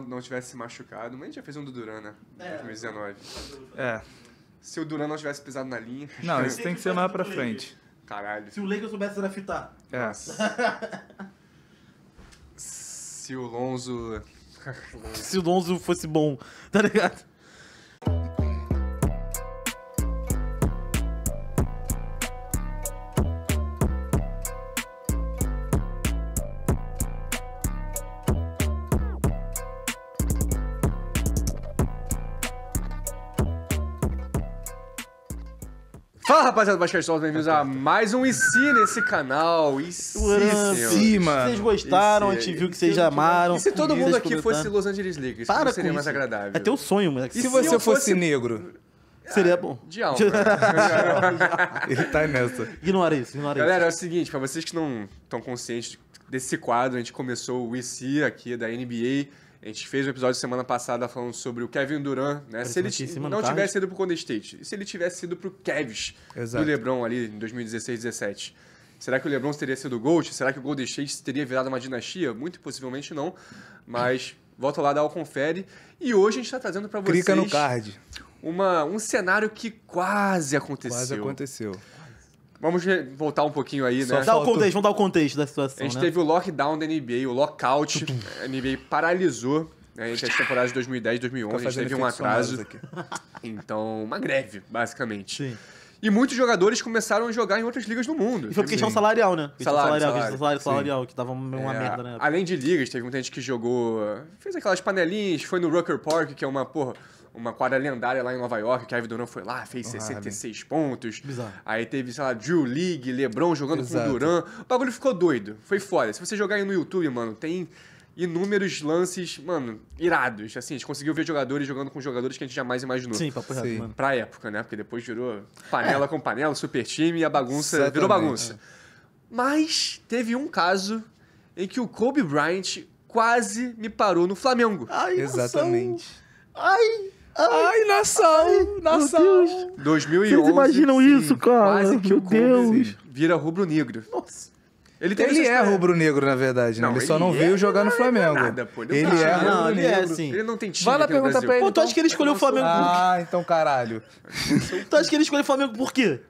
não tivesse machucado. Mas a gente já fez um do Duran, né? É. Em 2019. É. Se o Duran não tivesse pisado na linha. Não, isso tem que ser mais pra frente. Caralho. Se o Lakers soubesse draftar. É. Se o Lonzo. Se o Lonzo fosse bom, tá ligado? rapaziada do Basquete Solos, bem-vindos a mais um IC nesse canal. IC, IC mano. Vocês gostaram, IC. a gente viu que vocês amaram. E se todo mundo aqui fosse Los Angeles Lakers, Para seria mais agradável. É teu sonho, moleque. E se você fosse negro? Seria bom. De alma. Ele tá nessa. Ignora isso, ignora Galera, isso. Galera, é o seguinte, pra vocês que não estão conscientes desse quadro. A gente começou o IC aqui da NBA. A gente fez um episódio semana passada falando sobre o Kevin Durant, né? Parece se ele não tarde. tivesse ido pro Golden State, se ele tivesse ido pro Cavs Exato. do LeBron ali em 2016, 17. Será que o LeBron teria sido o Gold? Será que o Golden State teria virado uma dinastia? Muito possivelmente não, mas volta lá, da o confere. E hoje a gente está trazendo para vocês Clica no card. Uma, um cenário que quase aconteceu. Quase aconteceu. Vamos voltar um pouquinho aí, Só né? Dá o contexto, vamos dar o contexto da situação. A gente né? teve o lockdown da NBA, o lockout. a NBA paralisou né, entre as temporadas de 2010 e 2011. A gente teve um atraso. Então, uma greve, basicamente. Sim. E muitos jogadores começaram a jogar em outras ligas do mundo. E foi por questão salarial, né? salário, salarial, salário, salário, salarial que tava uma é, merda, né? Além de ligas, teve muita gente que jogou. Fez aquelas panelinhas, foi no Rucker Park, que é uma, porra uma quadra lendária lá em Nova York, que a Durant foi lá, fez 66 ah, né? pontos. Bizarro. Aí teve, sei lá, Drew League, LeBron jogando Exato. com o Duran. O bagulho ficou doido. Foi foda. Se você jogar aí no YouTube, mano, tem inúmeros lances, mano, irados. Assim, a gente conseguiu ver jogadores jogando com jogadores que a gente jamais imaginou. Sim, papo Sim. mano. Pra época, né? Porque depois virou panela é. com panela, super time e a bagunça Exatamente. virou bagunça. É. Mas teve um caso em que o Kobe Bryant quase me parou no Flamengo. Ai, Exatamente. Ai, Ai, nação, ai, nação. 2011. Vocês imaginam sim, isso, cara? Quase que meu o Deus. Vira rubro-negro. Nossa. Ele, ele é rubro-negro, na verdade, né? Não, ele, ele, só não é, veio jogar no Flamengo. Nada, pô, ele, é não, ele é assim. Ele não tem time. Vai lá perguntar pra ele. Pô, então. ah, então tu acha que ele escolheu o Flamengo por quê? Ah, então caralho. tu acha que ele escolheu o Flamengo por quê?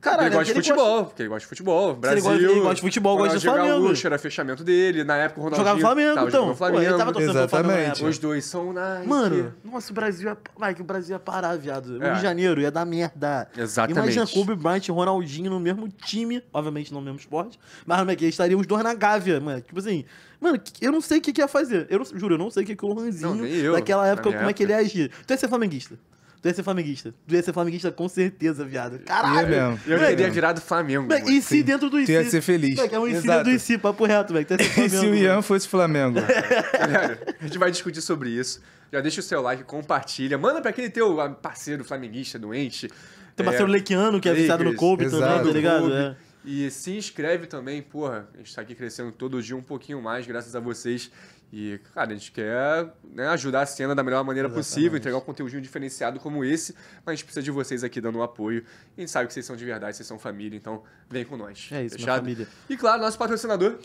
Caralho, ele gosta de futebol, gosta... porque ele gosta de futebol. Brasil. Ele gosta, ele gosta de futebol, gosta de Flamengo. Gaúcho, era fechamento dele. Na época o Ronaldinho. Jogava Flamengo, tava então. Flamengo. Pô, ele tava torcendo Exatamente. Os dois são na. Mano, nossa, o Brasil ia. Vai, que o Brasil ia parar, viado. O é. Rio de Janeiro ia dar merda. Exatamente. Imagina Kobe Bryant e Ronaldinho no mesmo time. Obviamente não no mesmo esporte. Mas, como é que estariam os dois na Gávea, mano? Tipo assim. Mano, eu não sei o que, que ia fazer. Eu não, juro, eu não sei o que, que o Lanzinho, naquela época, como época. é que ele ia agir. Tu ia ser flamenguista. Tu ia ser flamenguista. Tu ia ser flamenguista com certeza, viado. Caralho. Ia mesmo. Eu teria mesmo. virado Flamengo. e se dentro do IC. Tu ia ser feliz. Moleque, é um IC dentro do IC, papo reto, velho. E se o Ian fosse Flamengo? Galera, a gente vai discutir sobre isso. Já deixa o seu like, compartilha. Manda pra aquele teu parceiro flamenguista doente. Teu parceiro é, lequiano que é viciado no Kobe também, tá ligado? É. E se inscreve também, porra. A gente tá aqui crescendo todo dia um pouquinho mais, graças a vocês. E, cara, a gente quer né, ajudar a cena da melhor maneira Exatamente. possível, entregar um conteúdo diferenciado como esse, mas a gente precisa de vocês aqui dando um apoio. E a gente sabe que vocês são de verdade, vocês são família, então vem com nós. É isso, família. E, claro, nosso patrocinador,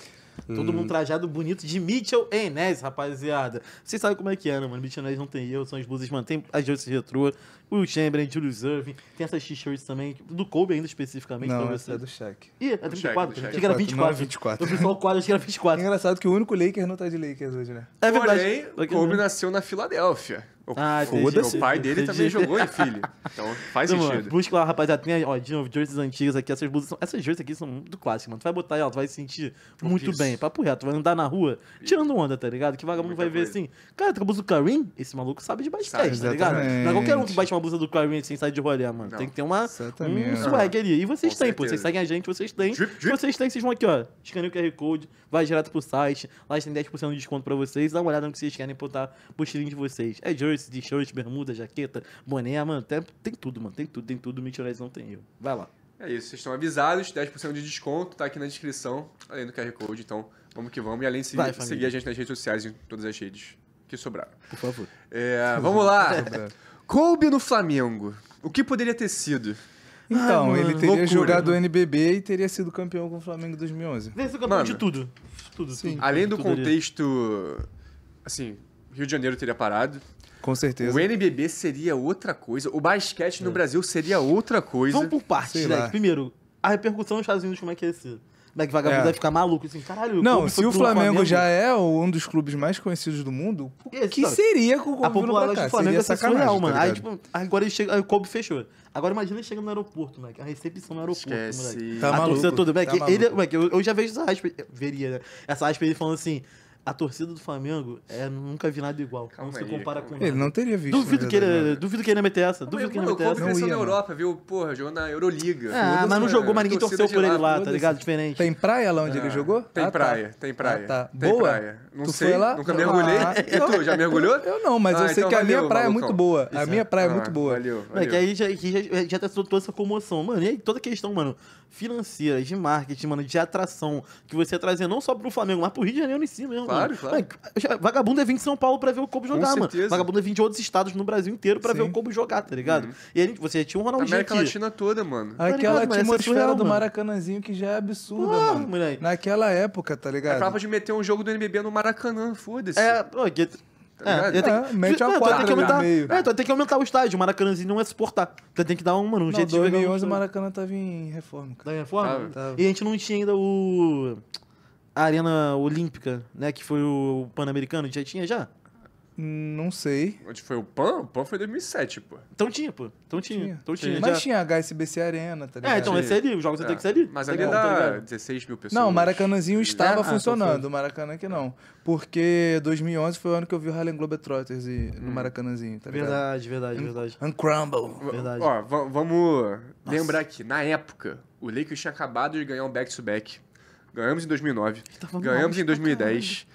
Hum. Todo mundo trajado bonito de Mitchell e Inés, rapaziada. Vocês sabem como é que é, né, mano? Mitchell e Inés não tem erro, são as blusas, mano. Tem as Joyce Retrô, o Chamberlain, Julius Irving. Tem essas t-shirts também, do Kobe ainda especificamente. Não, essa é do Shaq. Ih, é 34? Achei que era 24. Não, é 24. Eu vi só o quadro, achei que era 24. Engraçado que o único Lakers não tá de Lakers hoje, né? É verdade. Porém, Kobe nasceu na Filadélfia. Ah, Foda-se. O pai dele entendi. também jogou em filho. Então faz então, sentido. Mano, busca lá, rapaziada. Tem, ó, de novo, jerseys antigas aqui. Essas blusas são, Essas jerseys aqui são do clássico mano. Tu vai botar ela, tu vai se sentir muito isso. bem. Papo reto. Tu vai andar na rua tirando onda, tá ligado? Que vagabundo vai coisa. ver assim. Cara, tu blusa do Karim? Esse maluco sabe de basquete, sabe, tá ligado? Não é qualquer um que bate uma blusa do Karim sem assim, sair de rolê, mano. Não. Tem que ter uma, um swag ali. E vocês Com têm, certeza. pô. Vocês seguem a gente, vocês têm. Drip, drip. Vocês têm, vocês vão aqui, ó. Escaneia o QR Code, vai direto pro site. Lá tem 10% de desconto pra vocês. Dá uma olhada no que vocês querem botar pro de vocês. É jersey shirts, de shorts, bermuda, jaqueta, boné, mano. Tem, tem tudo, mano. Tem tudo, tem tudo. Merchandise não tem eu. Vai lá. É isso, vocês estão avisados, 10% de desconto, tá aqui na descrição, além do QR Code, então vamos que vamos. E além de seguir, Vai, seguir a gente nas redes sociais, em todas as redes que sobraram. Por favor. É, vamos lá. Kobe no Flamengo. O que poderia ter sido? Então, ah, ele teria Loucura, jogado o NBB e teria sido campeão com o Flamengo em 2011. campeão mano, de tudo. Tudo, sim. Além do tudo contexto, ali. assim, Rio de Janeiro teria parado. Com certeza. O NBB seria outra coisa. O basquete no é. Brasil seria outra coisa. Vamos por partes, né? Primeiro, a repercussão nos Estados Unidos, como é que ia é ser? Como é que vagabundo É. vai ficar maluco? Assim, caralho, Não, se o Flamengo, já é um dos clubes mais conhecidos do mundo, o que seria com o A Kobe A popularidade do Flamengo Seria é sacanagem, surreal, tá mano. tá aí, tipo, agora ele chega, aí o Kobe fechou. Agora imagina ele chega no aeroporto, moleque. A recepção no aeroporto, Esquece. moleque. Tá a maluco, torcida toda, tá moleque. tá ele, maluco. moleque eu, eu já vejo essa aspa, veria, né? Essa aspa ele falando assim, a torcida do Flamengo, é, nunca vi nada igual. Calma não se aí, compara calma. com ele. Ele não teria visto. Duvido, que ele, duvido que ele ia meter essa. Calma duvido aí, que ele ia meter essa. Ele cresceu na Europa, viu? Porra, jogou na Euroliga. Ah, mas não jogou, mas ninguém torceu por ele lá, tá ligado? Diferente. Tem praia lá onde ele ah, jogou? Tem ah, tá. praia, tem ah, praia. tá. boa? Praia. Não tu sei, foi lá? nunca ah, mergulhei. e tu, já mergulhou? Eu não, mas eu sei então que a minha praia é muito boa. A minha praia é muito boa. Valeu, valeu. É que aí já tá toda essa comoção, mano. E aí toda a questão, mano, financeira, de marketing, mano, de atração, que você ia trazer não só pro Flamengo, mas pro Rio de Janeiro em si mesmo. Claro, claro. É vagabundo é vir de São Paulo pra ver o Kobe jogar, mano. Vagabundo é vir de outros estados no Brasil inteiro pra Sim. ver o Kobe jogar, tá ligado? Uhum. E gente, você tinha um Ronaldinho América aqui. Latina toda, mano. Tá Aquela tá atmosfera do Maracanãzinho que já é absurda, Pô, mano. Moleque. Naquela época, tá ligado? Acabava é de meter um jogo do NBB no Maracanã, foda-se. É, pô, que... Tá é, ah, que, mete aumentar, meio. É, tem que aumentar o estádio. O Maracanãzinho não é suportar. Tu tem que dar um, mano, um não, jeito 2011 2011 o Maracanã tava em reforma. Cara. Tá em reforma? E a gente não tinha ainda o a Arena Olímpica, né? Que foi o Pan-Americano, já tinha já? Não sei. Onde foi o PAN? O PAN foi 2007, pô. Então tinha, pô. Então tinha. tinha. Então tinha. Mas já... tinha HSBC Arena, tá ligado? É, então esse ali, é os jogos é. tem que ser tá ali. Mas ali dá tá 16 mil pessoas. Não, o Maracanãzinho né? estava ah, funcionando, o Maracanã é que não. Porque 2011 foi o ano que eu vi o Harlem Globetrotters e, hum. no Maracanãzinho, tá ligado? Verdade, verdade, verdade. Um Verdade. Ó, vamos lembrar aqui, na época, o Lakers tinha acabado de ganhar um back-to-back. back to back ganhamos em 2009, ganhamos em 2010.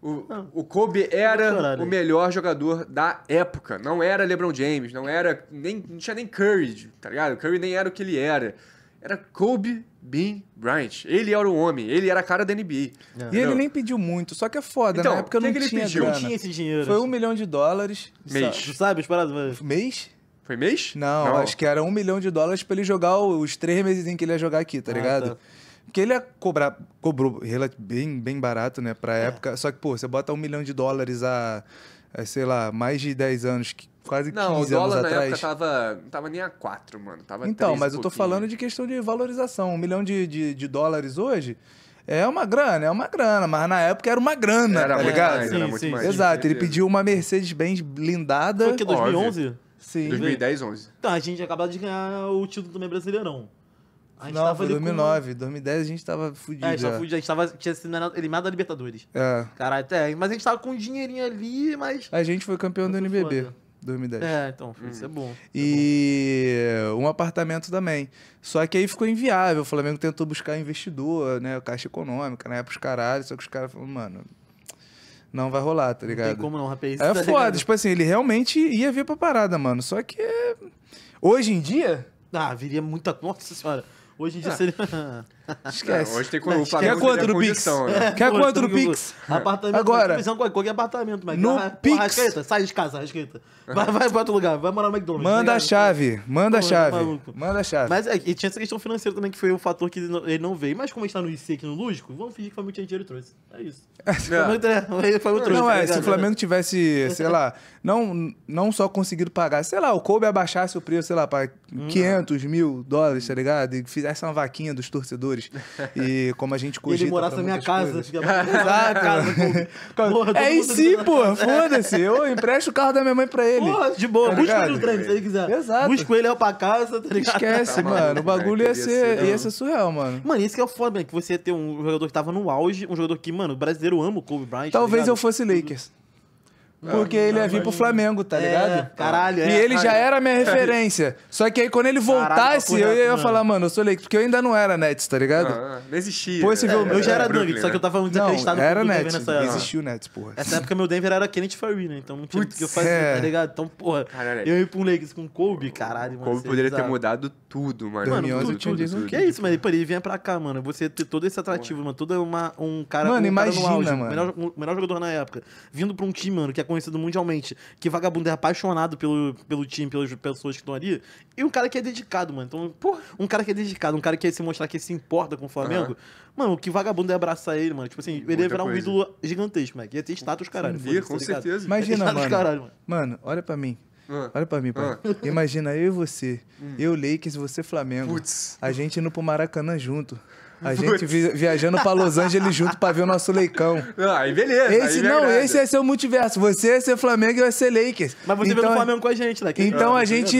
O, ah. o, Kobe era o melhor jogador da época. Não era LeBron James, não era nem não tinha nem Curry, tá ligado? Curry nem era o que ele era. Era Kobe Bean Bryant. Ele era o homem, ele era a cara da NBA. É. E ele nem pediu muito, só que é foda, né? então, na época não que ele tinha pediu? Não tinha esse dinheiro. Foi um milhão de dólares. Mês. Tu sabe as paradas? Mês? Foi mês? Não, não, acho que era um milhão de dólares pra ele jogar os três meses em que ele ia jogar aqui, tá ah, ligado? Tá. Porque ele ia é cobrar, cobrou bem, bem barato, né, pra é. época. Só que, pô, você bota um milhão de dólares a, a sei lá, mais de 10 anos, quase não, 15 anos atrás. Não, o dólar na atrás. época tava, tava nem a 4, mano. Tava então, mas eu tô falando de questão de valorização. Um milhão de, de, de dólares hoje... É uma grana, é uma grana, mas na época era uma grana, era tá ligado? Mais, era muito sim, mais. Exato, ele pediu uma Mercedes-Benz blindada. Foi que, 2011? Sim. 2010, 11. então a gente acabou de ganhar o título também brasileirão. A gente tava foi 2009. Com... 2010 a gente tava fudido. É, a gente tava é. fudido. A gente tava, tinha sido eliminado da Libertadores. É. Caralho, até, Mas a gente tava com um dinheirinho ali, mas... A gente foi campeão Muito do NBB. Foda. 2010. É, então, hum. isso é bom. Isso é e é bom. um apartamento também. Só que aí ficou inviável. O Flamengo tentou buscar investidor, né? Caixa Econômica, na né, época os caralhos. Só que os caras falaram, mano, não vai rolar, tá ligado? Não tem como não, rapaz. É tá foda. Ligado? Tipo assim, ele realmente ia vir pra parada, mano. Só que é, hoje em dia... Ah, viria muita... Nossa senhora... Hoje em dia é. seria. Esquece. hoje tem como Quer quanto no Pix? Né? Quer quanto no Pix? Apartamento. Agora. qualquer apartamento, mas. No Pix. sai de casa, rascaeta. Vai, pra outro lugar, vai morar no McDonald's. Tá manda a chave, manda a chave. Manda a chave. Mas é, e tinha essa questão financeira também que foi um fator que ele não veio. Mas como a gente tá no IC aqui no Lúdico, vamos fingir que o Flamengo tinha dinheiro e trouxe. É isso. É. Foi muito né? trouxe, não, é, tá se o Flamengo tivesse, sei lá, não, só conseguido pagar, sei lá, o Kobe abaixasse o preço, sei lá, para 500 hum. mil dólares, tá ligado? E fizesse fizesse é uma vaquinha dos torcedores e como a gente cogita... ele morasse na minha casa. Exato. Casa, porra, é em si, pô. Foda-se. Eu empresto o carro da minha mãe pra ele. Porra, de boa. Tá busca ele no trem, se ele quiser. Exato. Busco ele, eu pra casa, tá ligado? Esquece, tá, mano. O né? bagulho ia ser, ia né? ser surreal, mano. Mano, isso que é o foda, mano. É que você ia ter um jogador que tava no auge, um jogador que, mano, brasileiro ama o Kobe Bryant. Tá Talvez tá eu fosse Lakers. Porque ah, ele ia vir pro Flamengo, tá é, ligado? Caralho, é. E ele já era minha referência. Só que aí quando ele voltasse, eu ia mano. falar, mano, eu sou Lakers. Porque eu ainda não era Nets, tá ligado? Não, não existia. Possivelmente. É, é eu já era, era Nuggets, né? só que eu tava muito desacreditado. Não, era Nets. Nessa... Existiu Nets, porra. Nessa época meu Denver era Kenneth Farina, né? então não tinha o que eu fazia, é. tá ligado? Então, porra, caralho, eu ia pro um Lakers com Kobe, caralho, mano. Kobe poderia ter mudado tudo, mano. Mano, tudo, tudo, tudo. Que é isso, mano. Ele vinha pra cá, mano. Você ter todo esse atrativo, mano. Todo um cara... Mano, imagina, mano. Melhor jogador na época. Vindo pra um time, mano, que é conhecido mundialmente, que vagabundo é apaixonado pelo, pelo time, pelas pessoas que estão ali, e um cara que é dedicado, mano. Então, pô, um cara que é dedicado, um cara que quer é se mostrar que se importa com o Flamengo, uhum. mano, que vagabundo é abraçar ele, mano. Tipo assim, ele Muita ia virar um ídolo gigantesco, mano. Ia ter status, caralho. Ia, com tá certeza. Imagina, mano, caralho, mano. Mano, olha pra mim. Ah. Olha pra mim, pai. Ah. Imagina eu e você. Hum. Eu, Lakers, você, Flamengo. A gente indo pro Maracanã junto. A gente viajando pra Los Angeles junto pra ver o nosso leicão. Ah, aí beleza. Esse, aí não, é esse é o multiverso. Você é ser Flamengo e ia ser Lakers. Mas você então, veio no Flamengo com a gente, né? Então é, a gente.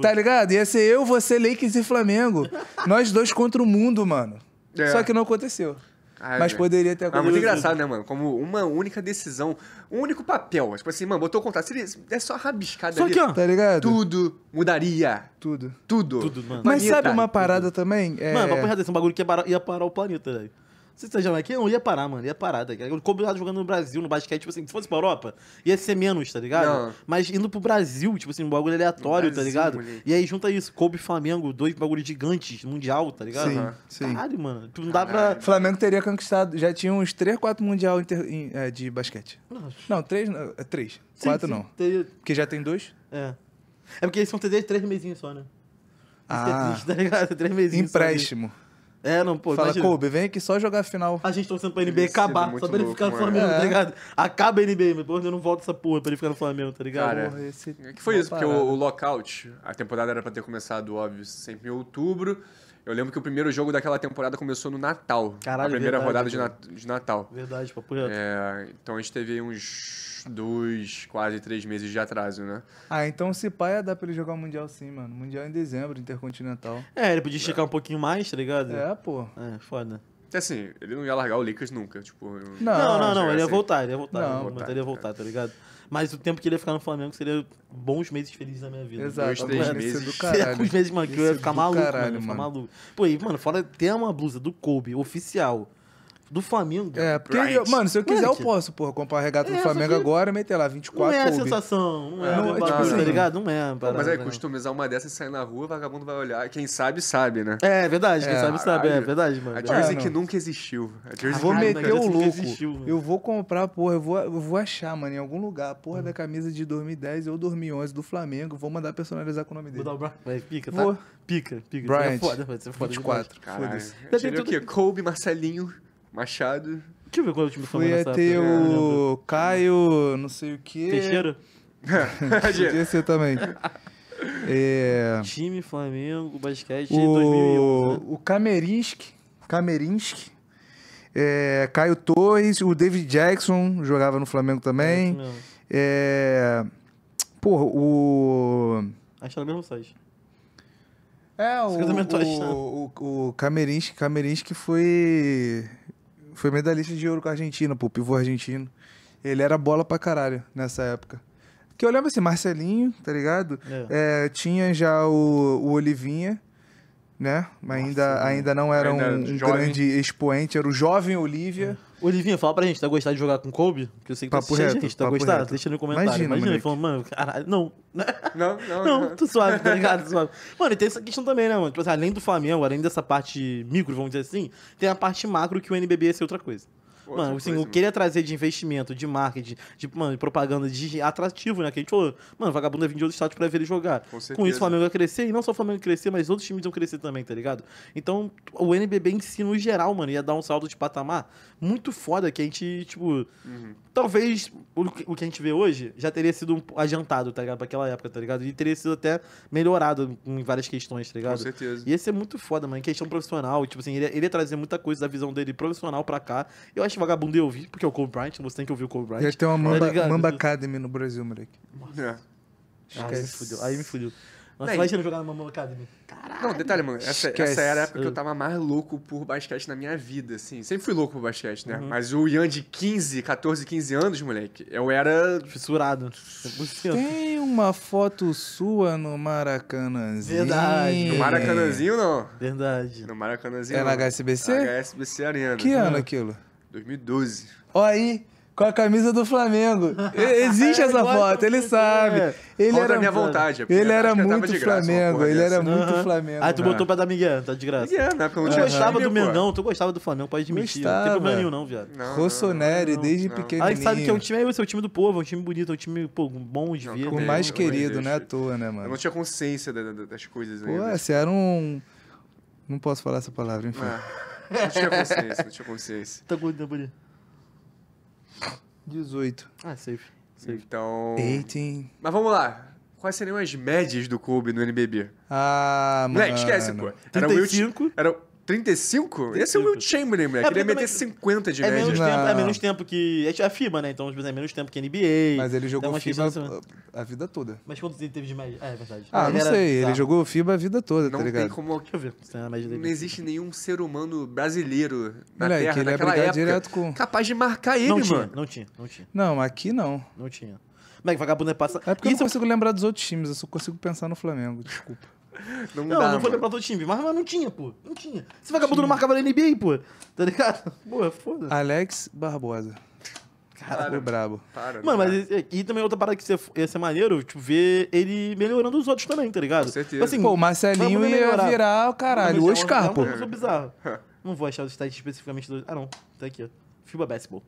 Tá ligado? Ia ser eu, você, Lakers e Flamengo. Nós dois contra o mundo, mano. É. Só que não aconteceu. Ai, ah, mas é. poderia ter ah, acontecido. É muito engraçado, né, mano? Como uma única decisão, um único papel. Tipo assim, mano, botou o contrato. Seria, é só rabiscada. Só que, ó. Tá ligado? Tudo mudaria. Tudo. Tudo. Tudo, mano. Mas planeta, sabe uma parada tudo. também? É... Mano, pra parada desse, um bagulho que ia parar, ia parar o planeta, velho. Se você já tá aqui, não ia parar, mano. Ia parar, tá ligado? Combinado jogando no Brasil, no basquete, tipo assim, se fosse pra Europa, ia ser menos, tá ligado? Não. Mas indo pro Brasil, tipo assim, um bagulho aleatório, Brasil, tá ligado? Moleque. E aí junta isso, Kobe e Flamengo, dois bagulhos gigantes, mundial, tá ligado? Sim, sim. Caralho, mano. não dá pra. Flamengo teria conquistado, já tinha uns 3, 4 mundial inter... É, de basquete. Nossa. Não, 3, 3. 4 não. Teria... Porque já tem dois? É. É porque eles são três mesinhos só, né? ah, é triste, tá ligado? Três mesinhos. Empréstimo. Só, é, não, pô. Fala, Kobe, vem aqui só jogar a final. A gente torcendo pra NBA Isso, é acabar, só pra ele ficar no Flamengo, tá é. tá ligado? Acaba a NBA, depois eu não volto essa porra pra ele ficar no Flamengo, tá ligado? Cara, porra, esse... que foi isso, parada. porque o, o lockout, a temporada era pra ter começado, óbvio, sempre em outubro. Eu lembro que o primeiro jogo daquela temporada começou no Natal. Caralho, A primeira verdade, rodada de, nat de, Natal. Verdade, papo reto. É, então a gente teve uns dois, quase três meses de atraso, né? Ah, então se pá, dá pra ele jogar o Mundial sim, mano. Mundial em dezembro, Intercontinental. É, ele podia esticar é. um pouquinho mais, tá ligado? É, pô. É, foda. Até assim, ele não ia largar o Lakers nunca, tipo... Não, não, é assim. não, ele ia voltar, ele ia voltar. Não, mas ele ia voltar, tá ligado? Mas o tempo que ele ia ficar no Flamengo seria bons meses felizes na minha vida. Exato, Dois, três meses. isso é do caralho. Os meses, mano, que eu ia ficar maluco, mano. Eu ia ficar maluco. Pô, e, mano, fora ter uma blusa do Kobe oficial do Flamengo. É, porque, right. mano, se eu quiser, eu posso, porra, comprar a regata é, do Flamengo agora e meter lá 24 Não é a sensação, não é, é, tipo, tá assim, ligado? Não é. Parada, mas aí, né? customizar uma dessa e sair na rua, o vagabundo vai olhar. Quem sabe, sabe, né? É, é verdade, quem é, sabe, sabe. É verdade, mano. A Jersey é, que nunca existiu. A ah, Jersey vou meter o louco. Eu vou comprar, porra, eu vou, eu vou achar, mano, em algum lugar, porra hum. da camisa de 2010 ou 2011 do Flamengo, vou mandar personalizar com o nome dele. Vou dar o braço. Vai pica, tá? Vou. Pica, pica. Bryant. É foda, vai ser foda. 24. Foda-se. Tem o quê? Kobe, Marcelinho. Machado. Deixa eu ver qual é o time flamengo ia ter época. Né? o Caio, não sei o quê. Teixeira? Podia ser também. É... Time Flamengo, basquete o... 2011. Né? O Kamerinsky. Kamerinsky. é... Caio Torres, o David Jackson jogava no Flamengo também. É, é... Porra, o. Acho que era mesmo site. É, o, o, o, o Kamerinski, Kamerinski foi foi medalhista de ouro com a Argentina, pô, pivô argentino. Ele era bola pra caralho nessa época. Que eu lembro assim, Marcelinho, tá ligado? É. É, tinha já o, o Olivinha, né? Ainda, ainda não era ainda um, um grande expoente, era o jovem Olivia. Olivinha, fala pra gente, tá gostado de jogar com Kobe? Porque eu sei que tá papo tá reto, gente, tá gostado? Tá Deixa no comentário. Imagina, Imagina ele falando, mano, caralho, não. Não, não. não, tô tu suave, tá ligado? suave. Mano, e tem essa questão também, né, mano? Tipo, assim, além do Flamengo, além dessa parte micro, vamos dizer assim, tem a parte macro que o NBB ia ser outra coisa mano, assim, o que ele ia trazer de investimento, de marketing, de, mano, de propaganda, de atrativo, né? Que a gente falou, mano, vagabundo é vir de outro estado pra ver ele jogar. Com, Com, isso o Flamengo ia crescer, e não só o Flamengo ia crescer, mas outros times iam crescer também, tá ligado? Então, o NBB em si, no geral, mano, ia dar um salto de patamar muito foda que a gente, tipo, uhum. talvez o que a gente vê hoje já teria sido um adiantado, tá ligado? Pra aquela época, tá ligado? E teria sido até melhorado em várias questões, tá ligado? Com certeza. Ia ser muito foda, mano, em questão profissional, tipo assim, ele ia, ele ia trazer muita coisa da visão dele profissional pra cá. Eu acho podcast vagabundo eu ouvi, porque é o Kobe Bryant, você tem que ouvir o Kobe Bryant. Já tem uma tá Mamba, tá Mamba Academy no Brasil, moleque. É. aí me fudeu. Aí me fudeu. Nossa, imagina jogar numa Mamba Academy. Caralho. Não, detalhe, mano. Essa, essa, era a época que eu é. tava mais louco por basquete na minha vida, assim. Sempre fui louco por basquete, né? Uhum. Mas o Ian de 15, 14, 15 anos, moleque, eu era... Fissurado. Tem uma foto sua no Maracanãzinho. Verdade. No Maracanãzinho, não. Verdade. No Maracanãzinho, É na HSBC? HSBC Arena. Que ano aquilo? 2012. Ó aí, com a camisa do Flamengo. Existe é, essa foto, ele sabe. É. Ele Contra era a minha vontade. É ele era muito graça, Flamengo, ele era muito uhum. Flamengo. Aí ah, tu botou pra dar Miguel, tá de graça. Miguel, eu não tinha gostava do Mengão, tu gostava do Flamengo, pode admitir. Gostava. Não tem problema nenhum não, viado. Rossoneri, desde pequeno. Aí sabe que é um time, é o time do povo, é um time bonito, é um time, pô, bom de vida. O mais querido, né, é à toa, né, mano? Eu não tinha consciência das coisas ainda. Né, pô, você era um... Não posso falar essa palavra, enfim. Ah. Não tinha consciência, não tinha consciência. Tá com quanto tempo ali? 18. Ah, safe. safe. Então. 18. Mas vamos lá. Quais seriam as médias do clube no NBB? Ah, mano. Moleque, esquece, pô. Era o. 35. Era 35? Esse é o Will Chamberlain, moleque. É ele ia meter 50 de é média. É menos tempo, é, tipo, né? então, tipo assim, é menos tempo que. É a FIBA, né? Então, é menos tempo que NBA. Mas ele jogou FIBA a, a, vida toda. Mas quantos ele teve de média? Ah, é verdade. Ah, não sei. Ele jogou FIBA a vida toda, não tá ligado? Não tem como. Deixa eu ver. Não existe nenhum ser humano brasileiro na moleque, Terra ele naquela época direto com... capaz de marcar ele, não tinha, mano. Não tinha, não tinha. Não, aqui não. Não tinha. Moleque, vagabundo é passa. É porque Isso eu não consigo lembrar dos outros times, eu só consigo pensar no Flamengo, desculpa. Não, não, dá, não vou lembrar do time. Mas, mas não tinha, pô. Não tinha. Esse vagabundo não marcava na NBA, pô. Tá ligado? Pô, foda. Alex Barbosa. Caralho, brabo. Para, Mano, né, mas e, e também outra parada que ia ser, maneiro, tipo, ver ele melhorando os outros também, tá ligado? Com certeza. Tipo assim, Pô, o Marcelinho ia virar o caralho, o Oscar, é pô. Não vou achar os stats especificamente do... Ah, não. Tá aqui, ó. FIBA Baseball.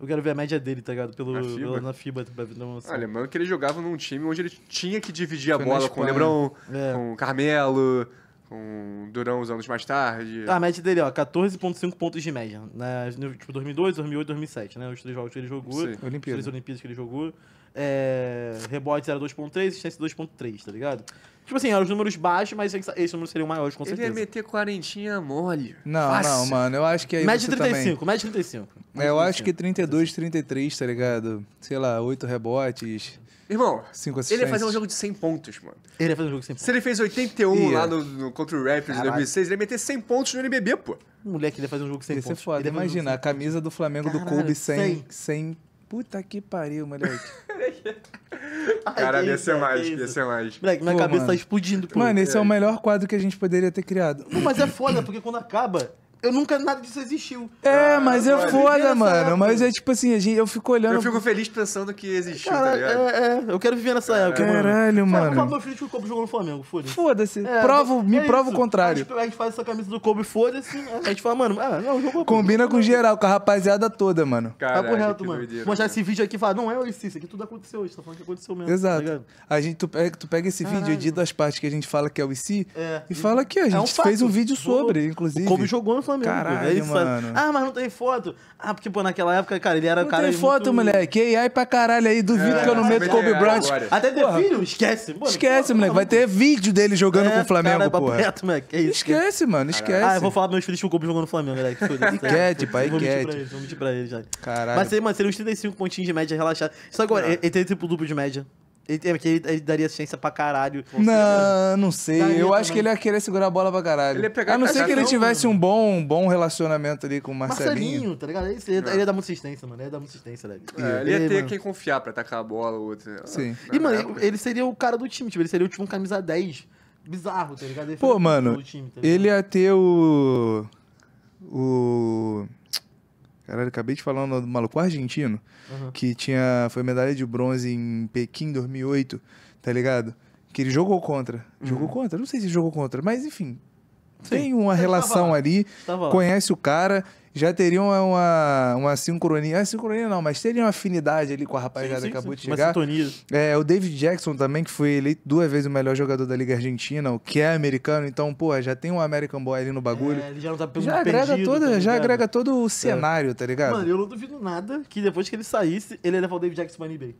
Eu quero ver a média dele, tá ligado? Pelo, na FIBA. Pelo, na FIBA não, assim. Ah, lembrando que ele jogava num time onde ele tinha que dividir a Foi bola com o Lebron, é. com o Carmelo, com o Durão uns anos mais tarde. Ah, a média dele, ó, 14,5 pontos de média. Né? Tipo, 2002, 2008, 2007, né? Os três jogos que ele jogou. Olimpíada. Os três Olimpíadas que ele jogou. É... Rebotes era 2,3, assistência 2,3, tá ligado? Tipo assim, eram os números baixos, mas esse número seria o maior, com certeza. Ele ia meter quarentinha mole. Não, Fácil. não, mano. Eu acho que aí. É média 35, também... média 35. é, eu 35. acho que 32, 33, tá ligado? Sei lá, 8 rebotes. Irmão, ele ia fazer um jogo de 100 pontos, mano. Ele ia fazer um jogo de 100 pontos. Se ele fez 81 yeah. lá no, no, contra o Raptors em 2006, ele ia meter 100 pontos no NBB, pô. Moleque, ele ia fazer um jogo de 100 ia pontos. Isso é foda. Imagina, um a camisa do Flamengo Caralho, do Kobe sem, 100. Puta que pariu, moleque. Cara, ia ser desce ia ser mágico. Moleque, minha Pô, cabeça tá mano. tá explodindo. Pô. Mano, esse é. o é. melhor quadro que a gente poderia ter criado. Não, mas é foda, porque quando acaba, eu nunca nada disso existiu. É, ah, mas é foda, mano. Mas é tipo assim, a gente, eu fico olhando. Eu fico feliz pensando que existiu, Cara, tá ligado? É, é, eu quero viver nessa Caralho. época. Caralho, mano. Cara, mano. É meu filho que o Kobe jogou no Flamengo, foda-se. Foda-se. É, provo, é me é prova o contrário. A gente, faz essa camisa do Kobe, foda-se. Né? A gente fala, mano, ah, não, jogou. Combina com geral, com a rapaziada toda, mano. Caralho, Papo reto, mano. Doideira, Mostrar esse vídeo aqui e falar, não é isso, isso aqui tudo aconteceu hoje, tá falando que aconteceu mesmo. Tá Exato. Tá a gente, tu pega, tu pega esse vídeo, edita as partes que a gente fala que é o IC é, e fala que a é gente fez um vídeo sobre, inclusive. O Kobe jogou no Flamengo. Caralho, é mano. ah, mas não tem foto. Ah, porque, pô, naquela época, cara, ele era não cara. Não tem foto, muito... moleque. E aí pra caralho aí, duvido é, que eu não meto Kobe Bryant. Até ter filho, esquece. Mano, esquece, moleque. Vai ter vídeo dele jogando é, com o é, Flamengo, cara, é porra. Reto, moleque. É isso, esquece, mano, esquece. Ah, eu vou falar pros meus filhos que o Kobe jogou no Flamengo, moleque. Enquete, pai, enquete. Vou mentir pra eles, já. Caralho. Mas seria uns 35 pontinhos de média relaxada. Só agora, tá. ele tem triplo duplo de média. Ele, é, ele, ele daria ciência pra caralho. Não, não sei. Daria eu acho que ele ia querer segurar a bola pra caralho. Ele ia pegar a não ser que ele tivesse um bom, bom relacionamento ali com o Marcelinho. Marcelinho, tá ligado? Ele, ele, é. ele ia é. dar muita assistência, mano. Ele ia dar muita assistência, né? É, ele ia ter mano. quem confiar pra atacar a bola, ou outro. Né? Sim. E, mano, é ele seria o cara do time, tipo, ele seria o tipo um camisa 10. Bizarro, tá ligado? Ele Pô, tipo mano, time, tá ligado? ele ia ter o. O. Caralho, acabei de falar do maluco argentino, uhum. que tinha, foi medalha de bronze em Pequim 2008, tá ligado? Que ele jogou contra. Jogou uhum. contra? Não sei se jogou contra, mas enfim, tem uma relação ali, conhece o cara, já teria uma, uma, uma sincronia. Ah, sincronia não, mas teria uma afinidade ali com a rapaziada sim, sim, que acabou sim. de chegar. Uma sintonia. É, o David Jackson também, que foi eleito duas vezes o melhor jogador da Liga Argentina, o que é americano, então, pô já tem um American Boy ali no bagulho. É, ele já não tá já agrega perdido, toda, tá Já agrega todo o é. cenário, é. tá ligado? Mano, eu não duvido nada que depois que ele saísse, ele ia levar o David Jackson pra NBA.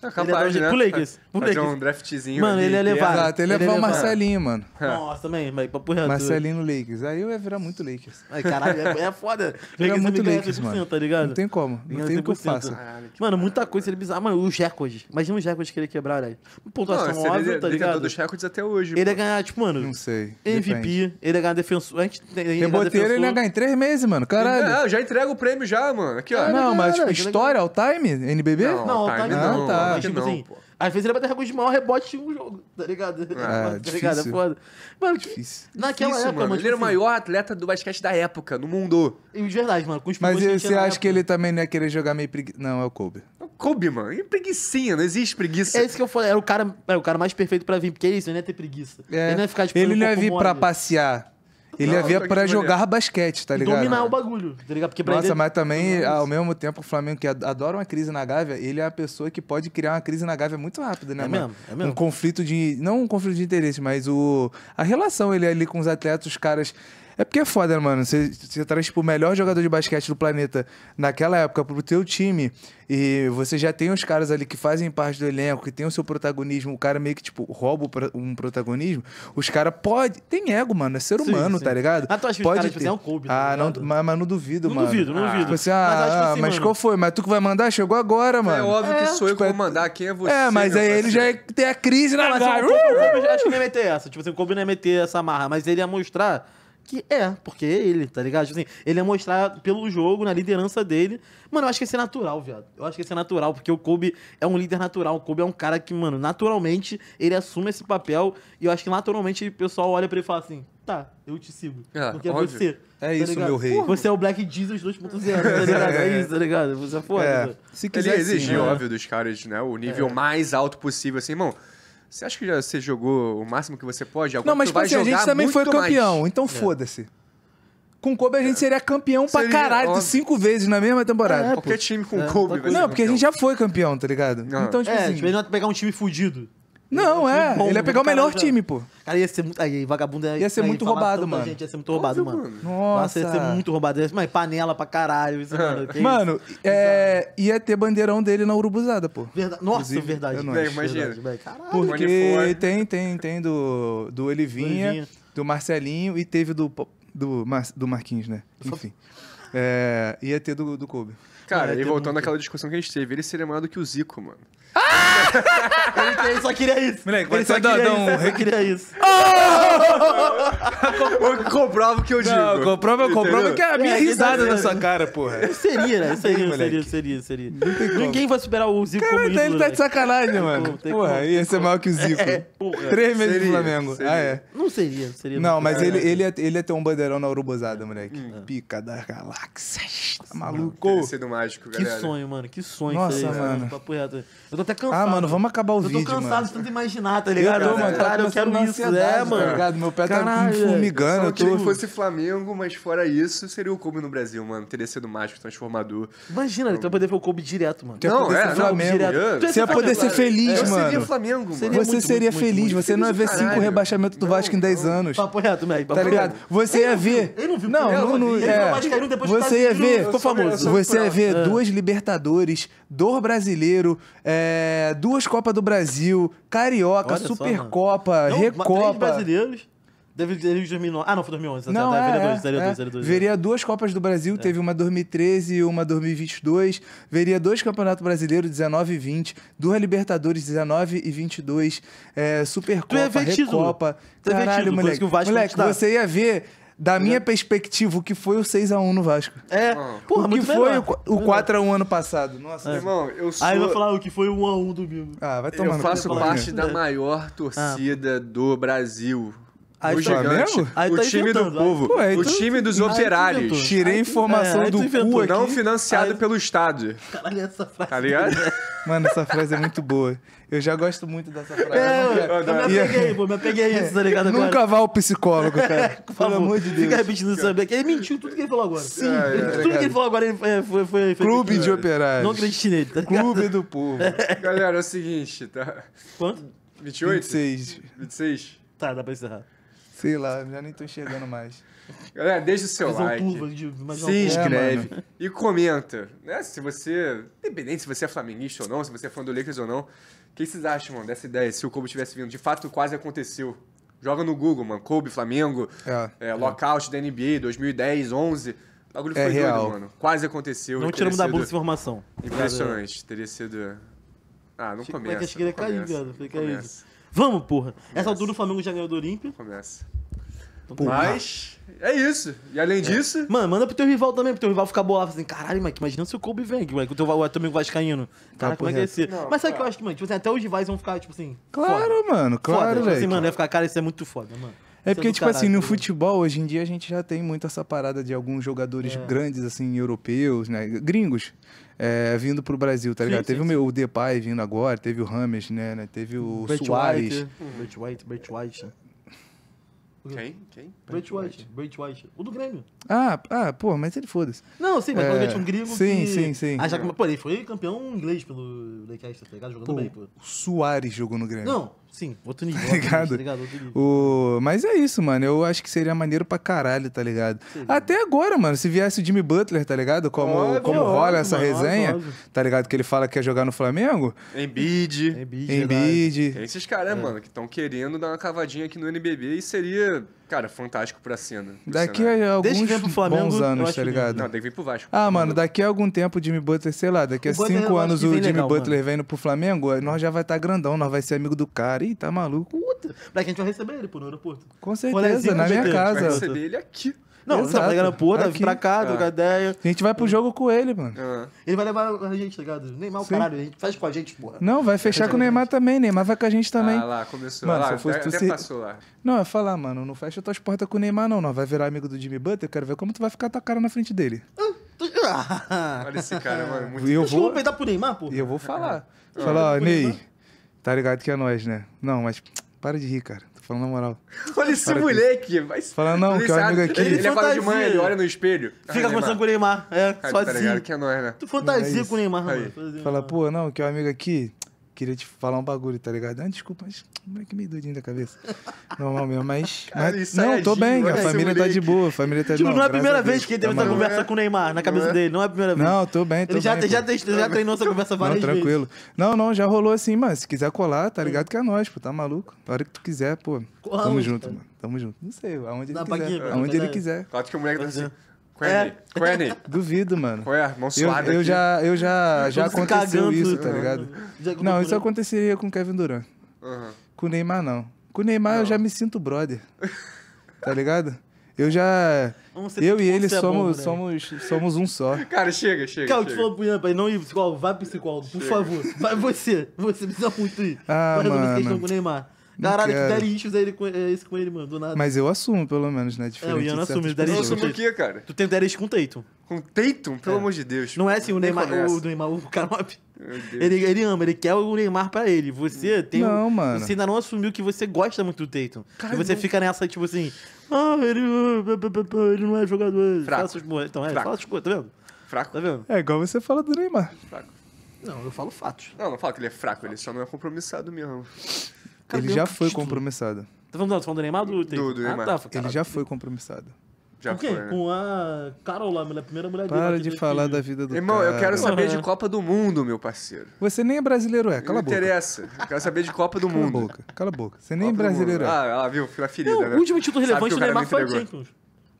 É capaz, é né? Pro Lakers. Pro Fazer Lakers. um draftzinho. Mano, ali, ele ia é levar. Exato, ele ia é levar o Marcelinho, mano. Nossa, também, mas papo reto. Marcelinho no Lakers. Aí eu ia virar muito Lakers. Ai, caralho, é, é foda. é muito Lakers, mano. Tá ligado? Não tem como. Não, tem o que eu faça. mano, muita coisa ele bizarro. Mano, os recordes. Imagina os recordes que ele quebrar, velho. Pontuação não, óbvia, tá ligado? Ele dos recordes até hoje. Ele ia ganhar, tipo, mano. Não sei. MVP. Ele ia ganhar defensor. A gente tem. boteiro, ele ia ganhar em três meses, mano. Caralho. já entrega o prêmio já, mano. Aqui, ó. Não, mas, tipo, história, all time? NBB? Não, all time ah, não. Tá. Ah, mas, tipo não, assim, pô. às vezes ele vai ter recurso de maior rebote em um jogo, tá ligado? É, tá ligado? É foda. Mano, tipo, difícil. Naquela difícil, época, mano. Ele era tipo o assim maior atleta do basquete da época, no mundo. de verdade, mano. Com os mas você acha época. que ele também não ia querer jogar meio preguiça? Não, é o Kobe. É o Kobe, mano. E preguiçinha, não existe preguiça. É isso que eu falei, era o cara, era o cara mais perfeito pra vir, porque é isso, ele não ia ter preguiça. É. Ele não ia ficar, tipo, Ele não ia vir pra passear. Ele não, havia para jogar basquete, tá ligado? Dominar o bagulho, tá ligado? Porque Nossa, ele... É mas também, ao mesmo tempo, o Flamengo, que adora uma crise na Gávea, ele é a pessoa que pode criar uma crise na Gávea muito rápido, né, é mano? Mesmo, é mesmo. Um conflito de. Não um conflito de interesse, mas o. A relação ele ali com os atletas, os caras é porque é foda, né, mano? Você, você traz, tá, tipo, o melhor jogador de basquete do planeta naquela época pro teu time e você já tem os caras ali que fazem parte do elenco, que tem o seu protagonismo, o cara meio que, tipo, rouba um protagonismo. Os caras pode Tem ego, mano. É ser humano, sim, sim. tá ligado? Ah, tu acha que pode os caras, tipo, ter... Assim, é um Kobe, tá ah, não, mas, mas, não duvido, não mano. Duvido, não ah, duvido, Você ah, mas, assim, mas qual foi? Mas tu que vai mandar? Chegou agora, é mano. É óbvio que é. sou eu tipo, que vou mandar. Quem é você? É, mas aí ele já tem a crise na assim, cara. Uh! Acho que não ia meter essa. Tipo você assim, o Kobe não ia meter essa marra, mas ele ia mostrar que é, porque é ele, tá ligado? Tipo assim, ele é mostrar pelo jogo, na liderança dele. Mano, eu acho que isso é natural, viado. Eu acho que isso é natural, porque o Kobe é um líder natural. O Kobe é um cara que, mano, naturalmente ele assume esse papel. E eu acho que naturalmente o pessoal olha pra ele e fala assim: tá, eu te sigo. É, porque é óbvio. é você. É tá isso, ligado? meu rei. Você é o Black Jesus 2.0, tá ligado? É isso, tá é. ligado? Você é foda. É. Se quiser, ele exige, né? óbvio, dos caras, né? O nível é. mais alto possível, assim, irmão. Você acha que já você jogou o máximo que você pode? Algum não, mas tipo, assim, a gente também foi campeão, mais. então é. foda-se. Com Kobe a gente é. seria campeão seria, pra caralho, óbvio. cinco vezes na mesma temporada. É, Qualquer pô. time com é, Kobe Não, porque a gente já foi campeão, tá ligado? Não. Então, tipo é, assim. É, pegar um time fudido. Não, é. Bom, ele ia né, pegar o melhor time, pô. Cara, ia ser muito. Aí, vagabundo ia, ia ser aí, muito roubado, mano. Gente, ia ser muito roubado, Óbvio, mano. Nossa. Nossa. Ia ser muito roubado. mas panela pra caralho. Isso, mano, que mano É... ia ter bandeirão dele na urubuzada, pô. Nossa, Inclusive, verdade. É né, Imagina. Verdade, caralho. Porque tem, tem, tem do, do Elivinha, do Marcelinho e teve do, do, Mar... do Marquinhos, né? Enfim. É... ia ter do, do Kobe. Cara, mano, e voltando àquela discussão que a gente teve, ele seria maior do que o Zico, mano. Ah! ele, só queria isso. Moleque, ele só queria, um... isso, só queria isso. Oh! comprova o que eu digo. Não, comprova, comprova que é a minha é, risada na sua cara, porra. seria, né? seria, seria, seria, seria. Ninguém vai superar o Zico cara, tá ídolo, ele tá de sacanagem, mano. Tem porra, ia ser maior que o Zico. É, é porra. Três meses seria, no Flamengo. Ah, seria. Ah, é. Não seria, seria. Não, mas ele, ele, ia, ele ia ter um bandeirão na Urubozada, moleque. Hum. Pica da galáxia. Tá maluco. Mano, mágico, galera. Que sonho, mano. Que sonho. Nossa, mano. Eu tô até cansado cansado. Ah, mano, vamos acabar o vídeo, mano. Eu tô cansado de tanto imaginar, tá ligado? Eu tô, mano. Cara, eu quero isso, é, mano. Tá ligado? É, tá Meu pé tá Caralho, tá formigando. Se eu tô... que fosse Flamengo, mas fora isso, seria o Kobe no Brasil, mano. Teria sido mágico, transformador. Imagina, então eu poder ver o Kobe direto, mano. Não, é, Flamengo. Você ia poder ser feliz, mano. Eu seria Flamengo, mano. Você seria feliz, você não ia ver cinco rebaixamentos do Vasco em 10 anos. Papo reto, Meg. Tá ligado? Você ia ver... Ele não viu. Não, é. não... Você ia ver... Ficou famoso. Você ia ver duas Libertadores, dor brasileiro, é duas Copas do Brasil, Carioca, Olha Supercopa, só, Recopa. Três brasileiros. Deve ter 2009. Ah, não, foi 2011. Tá, tá, não, tá, é, veria, é, dois, veria, é. Dois, veria, dois, é. veria duas Copas do Brasil, é. teve uma 2013 e uma 2022. Veria dois Campeonato Brasileiro, 19 e 20. Duas Libertadores, 19 e 22. É, Supercopa, é Recopa. É Caralho, moleque. Moleque, você ia ver da minha perspectiva, o que foi o 6x1 no Vasco? É, ah. porra, o que foi melhor. o, o 4x1 ano passado? Nossa, é. irmão, eu sou. Aí vai falar o que foi o 1x1 domingo. Ah, vai tomar Eu faço parte da maior torcida ah. do Brasil. Aí o tá gigante. Aí o tá time do povo. Pô, o tu... time dos né? operários. Tirei informação é, do cu aqui. Não financiado aí... pelo Estado. Caralho, essa frase. Tá ligado? É Mano, essa frase é muito boa. Eu já gosto muito dessa frase. É, eu, eu, me apeguei, pô. Me apeguei isso, tá ligado? Agora. Nunca vá ao psicólogo, cara. É, por Pelo amor de Deus. Fica repetindo isso. Cara. É ele mentiu tudo que ele falou agora. Sim. É, tudo que ele falou agora ele foi... foi, foi Clube de operários. Não acredite nele, tá ligado? Clube do povo. Galera, é o seguinte, tá? Quanto? 28? 26. 26? Tá, dá pra encerrar. Sei lá, já nem tô enxergando mais. Galera, deixa o seu é like. Curva de, é se é, inscreve é, e comenta. Né? Se você. Independente se você é flamenguista ou não, se você é fã do Lakers ou não. O que vocês acham, mano, dessa ideia? Se o Kobe tivesse vindo. De fato, quase aconteceu. Joga no Google, mano. Kobe, Flamengo, é, é, é. lockout da NBA, 2010, 11. O bagulho foi é doido, real. mano. Quase aconteceu. Não tiramos da boca essa informação. Impressionante. Teria sido. Ah, não começa. Como é que cair, Fica aí. Vamos, porra. Começa. Essa altura o Flamengo já ganhou do Olímpia. Começa. Então, tá. mas é isso. E além é. disso. Mano, manda pro teu rival também, pro teu rival ficar bolado. Assim, caralho, Mike, imagina se o Kobe vem, Mike, o teu amigo vai caindo. Cara, como é que ser? mas sabe o que tá. eu acho que, mano? Tipo assim, até os rivais vão ficar, tipo assim. Claro, foda. mano, tipo claro, velho. Tipo assim, mano, ia ficar, cara, isso é muito foda, mano. É porque, tipo assim, no futebol, hoje em dia, a gente já tem muito essa parada de alguns jogadores é. grandes, assim, europeus, né? Gringos, é, vindo pro Brasil, tá ligado? Sim, teve sim, o meu o Depay vindo agora, teve o Rames, né? né? Teve o Brett Soares. Brett White, é. hum, Brett White. Né? Quem? Quem? Brett White. White. O do Grêmio. Ah, ah pô, mas ele foda-se. Não, sim, mas é... quando um gringo sim, que... Sim, sim, ah, já... Pô, ele foi campeão inglês pelo Leicester, tá ligado? Jogando pô, bem, pô. O Soares jogou no Grêmio. Não, Sim, outro nível. Tá ligado? Tá ligado? Outro nível. O... Mas é isso, mano. Eu acho que seria maneiro pra caralho, tá ligado? Sim. Até agora, mano, se viesse o Jimmy Butler, tá ligado? Como, é como rola óbvio, essa mano, resenha, óbvio. tá ligado? Que ele fala que quer jogar no Flamengo. Embiid. Embiid. Embiid. Tem esses caras, é. mano, que estão querendo dar uma cavadinha aqui no NBB e seria Cara, fantástico pra cena. Pro daqui cenário. a alguns Desde Flamengo, bons anos, tá ligado? Não, tem que vir pro Vasco. Ah, mano, daqui a algum tempo o Jimmy Butler, sei lá, daqui a o cinco Butler, anos o Jimmy legal, Butler vindo pro Flamengo, nós já vai estar tá grandão, nós vai ser amigo do cara. Ih, tá maluco. Puta, pra que a gente vai receber ele pô, no aeroporto. Com é certeza, na minha casa. Vai receber ele aqui. Não, tá Exato. tá ligado? Pô, deve pra cá, é. trocar ideia. A gente vai pro jogo com ele, mano. É. Ele vai levar a gente, tá ligado? Neymar, o Sim. caralho, a gente faz com a gente, porra. Não, vai fechar com o Neymar também. Neymar vai com a gente também. Ah lá, começou. Mano, lá, ah, se eu fosse até, tu até se... passou lá. Não, eu ia falar, mano, não fecha tuas portas com o Neymar, não. não. Vai virar amigo do Jimmy Butter, eu quero ver como tu vai ficar tua cara na frente dele. Ah, Olha esse cara, mano. Muito... Eu vou... vou peidar pro Neymar, pô. E eu vou falar. Falar, ó, Ney, tá ligado que é nós, né? Não, mas para de rir, cara falando na moral. Olha esse cara, moleque. Mas... Falando, não, que é amigo aqui. Ele, é ele é acorda de mãe ele olha no espelho. Fica conversando com o Neymar. É, ah, sozinho. Tá assim. ligado, que é nóis, né? Tu fantasia é com o Neymar. mano, Fala, pô, não, que é amigo aqui queria te falar um bagulho, tá ligado? Ah, desculpa, mas como é que meio doidinho da cabeça? Normal mesmo, mas. Cara, mas não, é tô bem, a família tá de boa, a família tá de tipo, boa. Tipo, não, não é a primeira vez que ele teve essa conversa com o Neymar na cabeça é. dele, não é a primeira vez. Não, tô bem, tô ele bem. Ele já, já, já treinou essa conversa várias não, tranquilo. Não, não, já rolou assim, mano. Se quiser colar, tá hum. ligado que é nós, pô, tá maluco? A hora que tu quiser, pô. Tamo junto, mano. Tamo junto. Não sei, aonde ele quiser. Aonde ele quiser. Acho que o moleque tá assim. Querny. É. Duvido, mano. Quer, mão eu, eu já, eu já, eu já aconteceu cagando. isso, tá ligado? Né? Não, isso aconteceria com o Kevin Durant. Uhum. Com o Neymar, não. Com o Neymar não. eu já me sinto brother. tá ligado? Eu já. Eu tipo e ele é somos, bom, né? somos, somos um só. Cara, chega, chega. Cara, eu te falo pro não ir psicólogo, vai pro psicólogo, por favor. Vai você, você precisa muito ir. Ah, vai resolver questão com o Neymar. Caralho, que daddy issues é, ele com, é esse com ele, mano, do nada. Mas eu assumo, pelo menos, né? Diferente é, o Ian assume daddy Eu assumo o quê, cara? Tu tem daddy com o Tatum. Com o Tatum? Pelo é. amor de Deus. Não é assim, o Neymar, o Neymar, o Canop. Ele, ele ama, ele quer o Neymar pra ele. Você tem. Não, um, mano. Você ainda não assumiu que você gosta muito do Tatum. Cara, e você fica nessa, tipo assim. Ah, ele, ah, ele não é jogador. Fraco. Suas... Então, é, Fraco. fala coisas, tá vendo? Fraco. Tá vendo? É igual você fala do Neymar. Fraco. Não, eu falo fatos. Não, não falo que ele é fraco, ele só não é compromissado mesmo. Cadê ele já foi título? compromissado. Tá falando, tá falando do Neymar do Inter? Do, do ah, Neymar. tá, ele já foi compromissado. Já Com quem? Foi, né? Com a Carol lá, a primeira mulher Para dele, de falar da vida do Irmão, cara. eu quero saber de Copa do Mundo, meu parceiro. Você nem é brasileiro, é. Cala a boca. Não interessa. Eu quero saber de Copa do Mundo. Cala a boca. Cala a boca. Você nem Copa é brasileiro, é. Ah, ah, viu? Fila ferida, não, né? O último título relevante do é Neymar foi o Champions.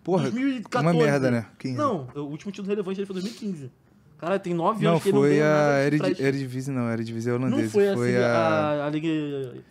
Porra, 2014. uma merda, né? Não, o último título relevante dele foi 2015. Cara, tem nove não, anos que ele não foi a Eredivisie, não. A Eredivisie é holandesa. Não foi, foi assim, a, a... a, Liga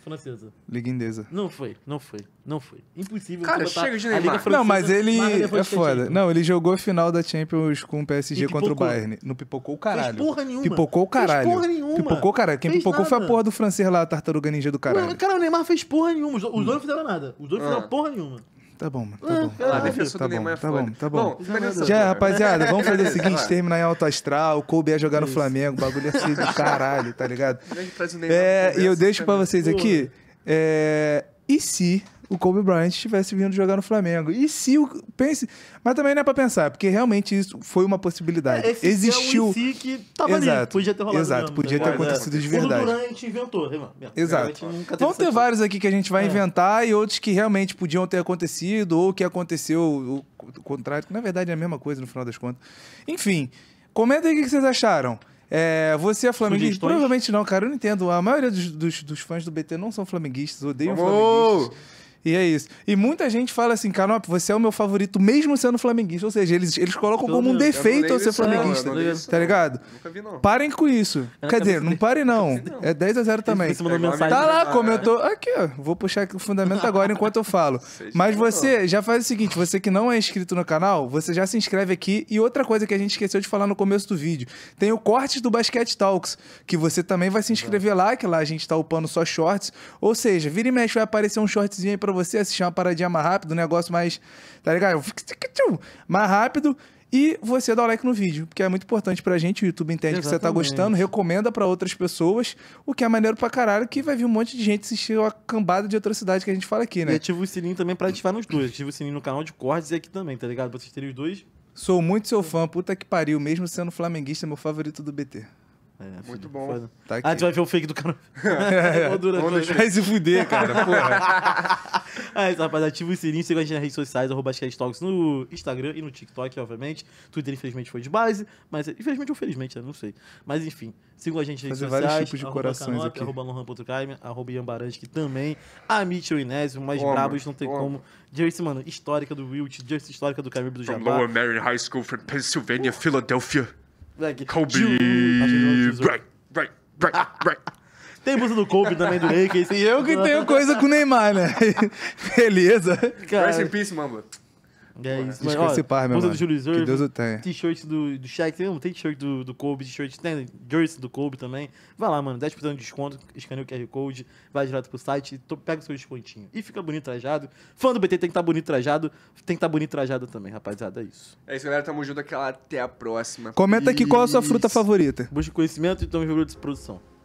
Francesa. Liga Indesa. Não foi, não foi, não foi. Impossível. Cara, chega de Neymar. não, mas ele... É foda. Não, ele jogou a final da Champions com o PSG contra o Bayern. Não pipocou o caralho. Fez porra nenhuma. Pipocou o caralho. Fez porra nenhuma. Pipocou o caralho. Quem fez pipocou nada. foi a porra do francês lá, a tartaruga ninja do caralho. Cara, o Neymar fez porra nenhuma. Os, dois não fizeram nada. Os dois não é. fizeram porra nenhuma. Tá bom, mano. Tá ah, bom. Ah, tá do Neymar tá bom, tá bom. bom já, rapaziada, vamos fazer o seguinte: terminar em alto astral. O Kobe ia jogar no Flamengo. O bagulho é assim ser do caralho, tá ligado? É, e eu deixo pra vocês aqui. É, e se o Kobe Bryant estivesse vindo jogar no Flamengo. E se o. Pense, mas também não é pra pensar, porque realmente isso foi uma possibilidade. É, esse é Existiu. É que tava exato, ali, podia ter rolado. Exato, mesmo, podia né? ter é. acontecido é, de verdade. O Bryant inventou, né, irmão. Exato. Vão ter vários aqui que a gente vai é. inventar e outros que realmente podiam ter acontecido, ou que aconteceu o contrário, que na verdade é a mesma coisa no final das contas. Enfim, comenta aí o que vocês acharam. É, você é flamenguista? Provavelmente não, cara. Eu não entendo. A maioria dos, dos, dos fãs do BT não são flamenguistas, odeiam oh! flamenguistas. E é isso. E muita gente fala assim, Canop, você é o meu favorito, mesmo sendo flamenguista. Ou seja, eles, eles colocam como um defeito ao ser flamenguista. Não, não tá ligado? Nunca vi, não. Parem com isso. Quer dizer, não parem não. É 10 a 0 também. Tá lá, comentou. Aqui, ó. Vou puxar aqui o fundamento agora enquanto eu falo. Mas você já faz o seguinte: você que não é inscrito no canal, você já se inscreve aqui. E outra coisa que a gente esqueceu de falar no começo do vídeo: tem o corte do Basquete Talks, que você também vai se inscrever lá, que lá a gente tá upando só shorts. Ou seja, vira e mexe, vai aparecer um shortzinho aí pra para você assistir uma paradinha mais rápido, um negócio mais. Tá ligado? Mais rápido. E você dá o like no vídeo, porque é muito importante pra gente. O YouTube entende Exatamente. que você tá gostando, recomenda para outras pessoas, o que é maneiro pra caralho, que vai vir um monte de gente assistir a cambada de atrocidade que a gente fala aqui, né? E ativa o sininho também pra ativar nos dois. Ativa o sininho no canal de cortes e aqui também, tá ligado? Pra vocês terem os dois. Sou muito seu fã, puta que pariu, mesmo sendo flamenguista, meu favorito do BT. É, Muito bom. Tá ah, a Tá aqui. ah, vai ver o fake do cara. é, é. Vai se fuder, cara. Porra. é isso, rapaz. Ativa o sininho, siga a gente nas redes sociais, arroba Talks no Instagram e no TikTok, obviamente. Twitter, infelizmente, foi de base, mas infelizmente ou felizmente, né? não sei. Mas enfim, siga a gente nas Fazer redes sociais. vários tipos de corações canop, aqui. Arroba Lohan.caime, arroba Ian também. A o Inésio, mais oh, brabos, não tem oh. como. Jersey, mano, histórica do Wilt, Jersey histórica do Caribe do from Lower Mary High School from Pennsylvania, uh. Philadelphia. Like, Kobe. Right, right, right, Tem música do Kobe também, do Lakers. E é eu que tenho coisa com o Neymar, né? Beleza. Rest in peace, Mamba. É isso, mano. Ó, par, meu mano. do Júlio Zerve, Que Deus o tenha. T-shirt do, do Shaq. Tem, tem t-shirt do, do Kobe, t-shirt, tem jersey do Kobe também. Vai lá, mano. 10% de desconto. Escaneia o QR Code. Vai direto pro site. To, pega o seu descontinho. E fica bonito trajado. Fã do BT tem que estar tá bonito trajado. Tem que estar tá bonito trajado também, rapaziada. É isso. É isso, galera. Tamo junto. Aquela até a próxima. Comenta isso. aqui qual a sua fruta favorita. Busca conhecimento e tome de produção.